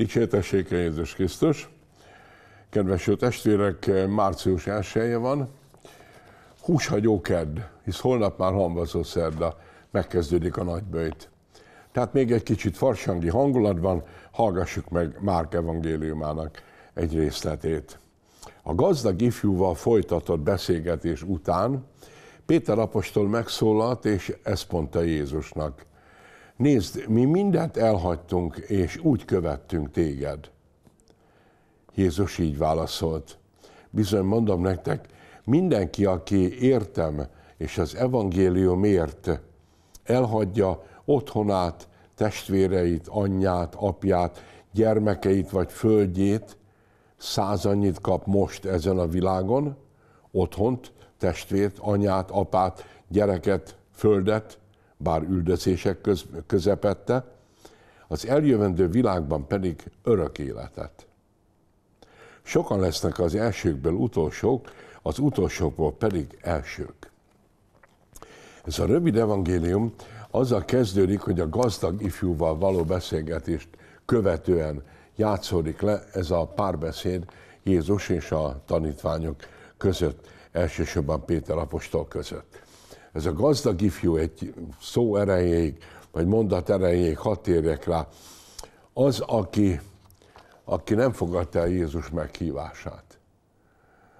Dicsértessék Jézus Krisztus! Kedves jó testvérek, március 1 van, húshagyó kedd, hisz holnap már hamvaszó szerda, megkezdődik a nagybőjt. Tehát még egy kicsit farsangi hangulatban hallgassuk meg Márk evangéliumának egy részletét. A gazdag ifjúval folytatott beszélgetés után Péter apostol megszólalt, és ezt mondta Jézusnak – Nézd, mi mindent elhagytunk, és úgy követtünk téged. Jézus így válaszolt. Bizony mondom nektek, mindenki, aki értem és az evangéliumért elhagyja otthonát, testvéreit, anyját, apját, gyermekeit vagy földjét, százannyit kap most ezen a világon, otthont, testvért, anyát, apát, gyereket, földet, bár üldözések köz, közepette, az eljövendő világban pedig örök életet. Sokan lesznek az elsőkből utolsók, az utolsókból pedig elsők. Ez a rövid evangélium azzal kezdődik, hogy a gazdag ifjúval való beszélgetést követően játszódik le ez a párbeszéd Jézus és a tanítványok között, elsősorban Péter apostol között ez a gazdag ifjú egy szó erejéig, vagy mondat erejéig hat érjek rá, az, aki, aki nem fogadta el Jézus meghívását.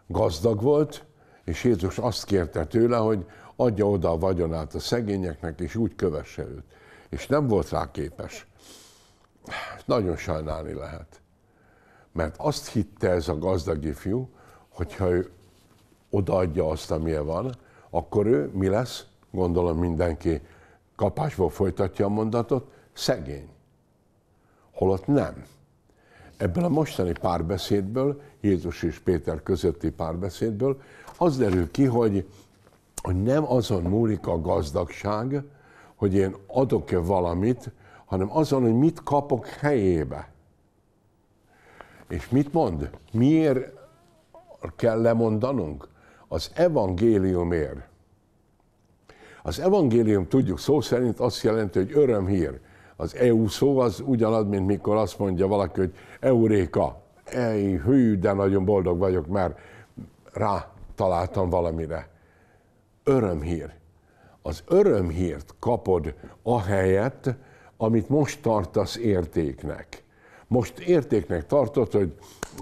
Gazdag volt, és Jézus azt kérte tőle, hogy adja oda a vagyonát a szegényeknek, és úgy kövesse őt. És nem volt rá képes. Nagyon sajnálni lehet. Mert azt hitte ez a gazdag ifjú, hogyha ő odaadja azt, amilyen van, akkor ő mi lesz? Gondolom mindenki kapásból folytatja a mondatot, szegény. Holott nem. Ebből a mostani párbeszédből, Jézus és Péter közötti párbeszédből az derül ki, hogy, hogy nem azon múlik a gazdagság, hogy én adok-e valamit, hanem azon, hogy mit kapok helyébe. És mit mond? Miért kell lemondanunk? Az evangéliumért. Az evangélium tudjuk szó szerint azt jelenti, hogy örömhír. Az EU szó az ugyanaz, mint mikor azt mondja valaki, hogy euréka. Ej, hű, de nagyon boldog vagyok, mert rá találtam valamire. Örömhír. Az örömhírt kapod a helyet, amit most tartasz értéknek. Most értéknek tartod, hogy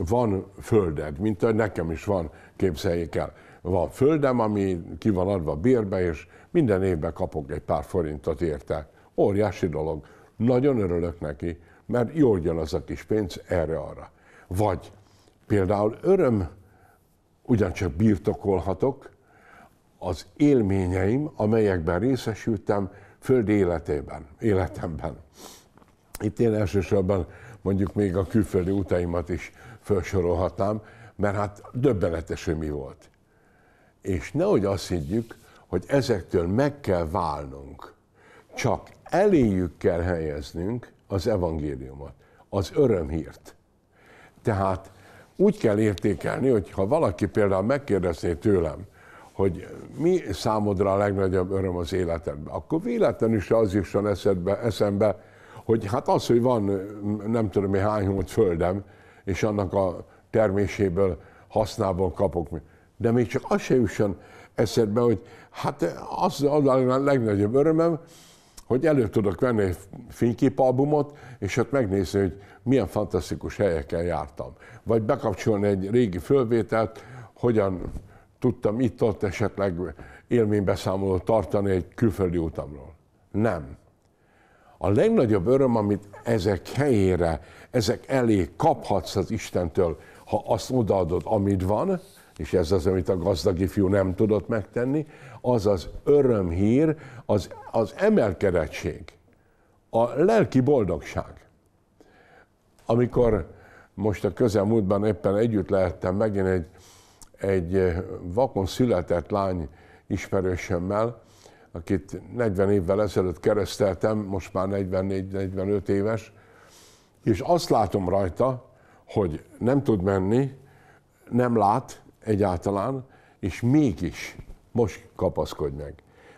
van földed, mint ahogy nekem is van, képzeljék el van földem, ami ki van adva bérbe, és minden évben kapok egy pár forintot érte. Óriási dolog. Nagyon örülök neki, mert jól jön az a kis pénz erre-arra. Vagy például öröm, ugyancsak birtokolhatok az élményeim, amelyekben részesültem föld életében, életemben. Itt én elsősorban mondjuk még a külföldi utaimat is felsorolhatnám, mert hát döbbenetes, hogy mi volt. És nehogy azt higgyük, hogy ezektől meg kell válnunk. Csak eléjük kell helyeznünk az evangéliumot, az örömhírt. Tehát úgy kell értékelni, hogy ha valaki például megkérdezné tőlem, hogy mi számodra a legnagyobb öröm az életedben, akkor véletlenül se az jusson eszedbe, eszembe, hogy hát az, hogy van nem tudom mi hány hónap földem, és annak a terméséből hasznából kapok de még csak az se jusson eszedbe, hogy hát az, az a legnagyobb örömem, hogy elő tudok venni egy fényképalbumot, és ott megnézni, hogy milyen fantasztikus helyeken jártam. Vagy bekapcsolni egy régi fölvételt, hogyan tudtam itt-ott esetleg élménybeszámolót tartani egy külföldi utamról. Nem. A legnagyobb öröm, amit ezek helyére, ezek elé kaphatsz az Istentől, ha azt odaadod, amit van, és ez az, amit a gazdag ifjú nem tudott megtenni, az az örömhír, az, az emelkedettség, a lelki boldogság. Amikor most a közelmúltban éppen együtt lehettem megint egy, egy eh, vakon született lány ismerősömmel, akit 40 évvel ezelőtt kereszteltem, most már 44-45 éves, és azt látom rajta, hogy nem tud menni, nem lát, egyáltalán, és mégis most kapaszkodj meg.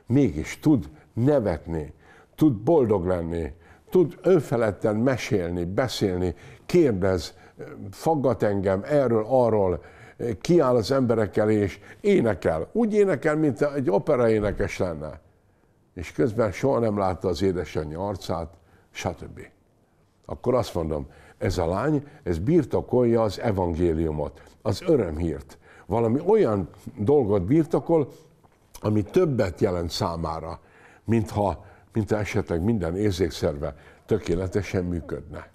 Mégis tud nevetni, tud boldog lenni, tud önfeledten mesélni, beszélni, kérdez, faggat engem erről, arról, kiáll az emberekkel és énekel. Úgy énekel, mint egy opera énekes lenne. És közben soha nem látta az édesanyja arcát, stb. Akkor azt mondom, ez a lány, ez birtokolja az evangéliumot, az örömhírt, valami olyan dolgot birtokol, ami többet jelent számára, mintha, mint esetleg minden érzékszerve tökéletesen működne.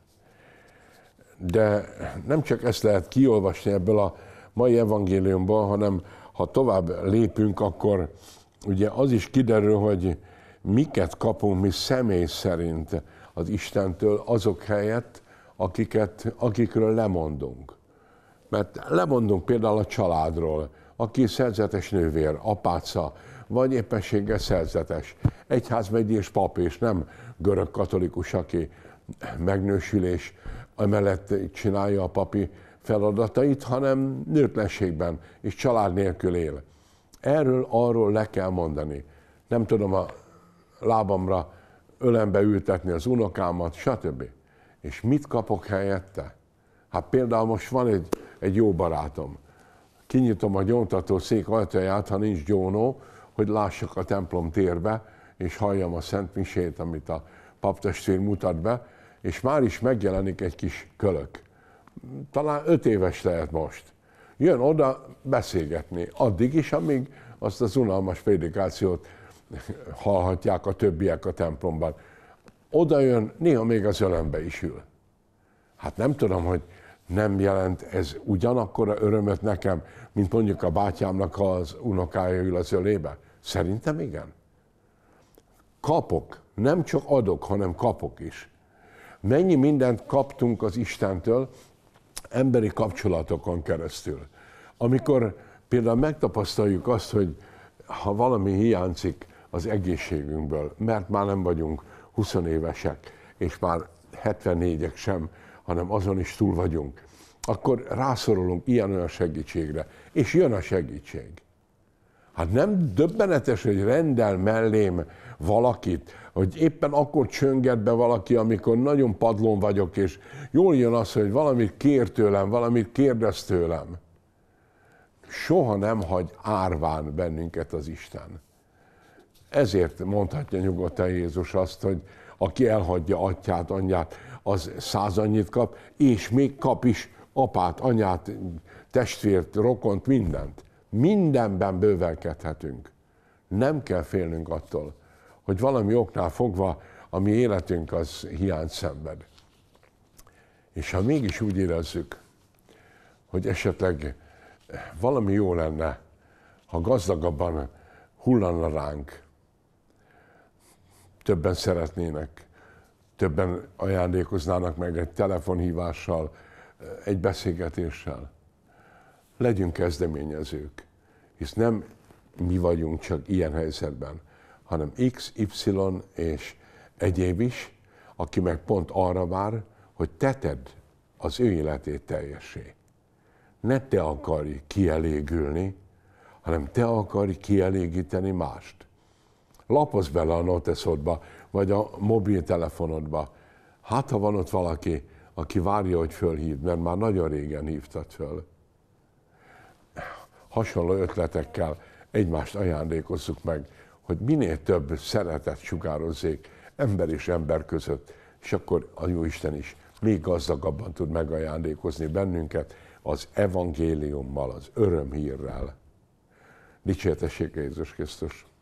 De nem csak ezt lehet kiolvasni ebből a mai evangéliumból, hanem ha tovább lépünk, akkor ugye az is kiderül, hogy miket kapunk mi személy szerint az Istentől azok helyett, akiket, akikről lemondunk. Mert lemondunk például a családról, aki szerzetes nővér, apáca, vagy éppenséggel szerzetes, egyházmegyi és pap, és nem görög katolikus, aki megnősülés emellett csinálja a papi feladatait, hanem nőtlenségben és család nélkül él. Erről arról le kell mondani. Nem tudom a lábamra ölembe ültetni az unokámat, stb. És mit kapok helyette? Hát például most van egy egy jó barátom. Kinyitom a gyóntató szék ajtaját, ha nincs gyónó, hogy lássak a templom térbe, és halljam a Szent Misét, amit a paptestvér mutat be, és már is megjelenik egy kis kölök. Talán öt éves lehet most. Jön oda beszélgetni, addig is, amíg azt az unalmas prédikációt hallhatják a többiek a templomban. Oda jön, néha még az ölembe is ül. Hát nem tudom, hogy nem jelent ez ugyanakkora örömet nekem, mint mondjuk a bátyámnak az unokája ül az ölébe? Szerintem igen. Kapok, nem csak adok, hanem kapok is. Mennyi mindent kaptunk az Istentől emberi kapcsolatokon keresztül. Amikor például megtapasztaljuk azt, hogy ha valami hiányzik az egészségünkből, mert már nem vagyunk 20 évesek, és már 74-ek sem hanem azon is túl vagyunk. Akkor rászorulunk ilyen-olyan segítségre, és jön a segítség. Hát nem döbbenetes, hogy rendel mellém valakit, hogy éppen akkor csönget be valaki, amikor nagyon padlón vagyok, és jól jön az, hogy valamit kér tőlem, valamit kérdez tőlem. Soha nem hagy árván bennünket az Isten. Ezért mondhatja nyugodtan Jézus azt, hogy aki elhagyja atyát, anyját, az annyit kap, és még kap is apát, anyát, testvért, rokont, mindent. Mindenben bővelkedhetünk. Nem kell félnünk attól, hogy valami oknál fogva a mi életünk az hiány szenved. És ha mégis úgy érezzük, hogy esetleg valami jó lenne, ha gazdagabban hullanna ránk, többen szeretnének, többen ajándékoznának meg egy telefonhívással, egy beszélgetéssel. Legyünk kezdeményezők, hisz nem mi vagyunk csak ilyen helyzetben, hanem X, Y és egyéb is, aki meg pont arra vár, hogy teted az ő életét teljesé. Ne te akarj kielégülni, hanem te akarj kielégíteni mást. Lapozz bele a noteszodba, vagy a mobiltelefonodba. Hát, ha van ott valaki, aki várja, hogy fölhívd, mert már nagyon régen hívtad föl. Hasonló ötletekkel egymást ajándékozzuk meg, hogy minél több szeretet sugározzék ember és ember között, és akkor a Jóisten is még gazdagabban tud megajándékozni bennünket az evangéliummal, az örömhírrel. Dicsértessék Jézus Krisztus!